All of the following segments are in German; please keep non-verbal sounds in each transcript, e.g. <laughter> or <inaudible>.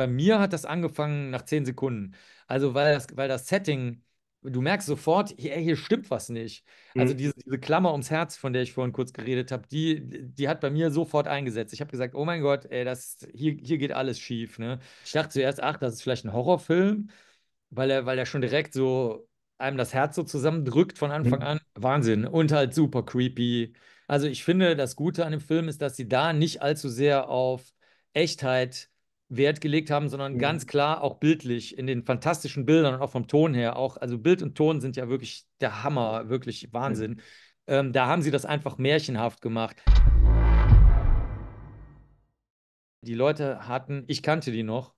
bei mir hat das angefangen nach zehn Sekunden. Also, weil das, weil das Setting, du merkst sofort, hier, hier stimmt was nicht. Also mhm. Also, diese, diese Klammer ums Herz, von der ich vorhin kurz geredet habe, die, die hat bei mir sofort eingesetzt. Ich habe gesagt, oh mein Gott, ey, das, hier, hier geht alles schief. Ne? Ich dachte zuerst, ach, das ist vielleicht ein Horrorfilm, weil er, weil er schon direkt so einem das Herz so zusammendrückt von mhm. Anfang mhm. an. Wahnsinn. Und halt super creepy. Also ich finde, das Gute an dem Film ist, dass sie da nicht allzu sehr auf Echtheit Wert gelegt haben, sondern mhm. ganz klar auch bildlich in den fantastischen Bildern und auch vom Ton her. Auch, also Bild und Ton sind ja wirklich der Hammer, wirklich Wahnsinn. Mhm. Ähm, da haben sie das einfach märchenhaft gemacht. Die Leute hatten, ich kannte die noch,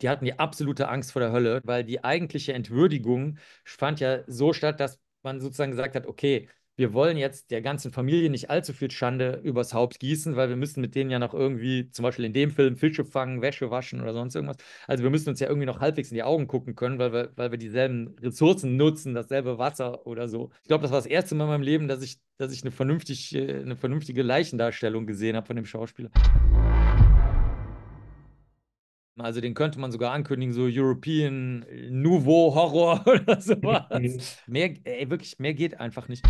die hatten die absolute Angst vor der Hölle, weil die eigentliche Entwürdigung fand ja so statt, dass man sozusagen gesagt hat, okay, wir wollen jetzt der ganzen Familie nicht allzu viel Schande übers Haupt gießen, weil wir müssen mit denen ja noch irgendwie, zum Beispiel in dem Film, Fische fangen, Wäsche waschen oder sonst irgendwas. Also wir müssen uns ja irgendwie noch halbwegs in die Augen gucken können, weil wir, weil wir dieselben Ressourcen nutzen, dasselbe Wasser oder so. Ich glaube, das war das erste Mal in meinem Leben, dass ich, dass ich eine, vernünftig, äh, eine vernünftige Leichendarstellung gesehen habe von dem Schauspieler. Also den könnte man sogar ankündigen, so European Nouveau Horror <laughs> oder mhm. sowas. mehr, ey, wirklich, mehr geht einfach nicht.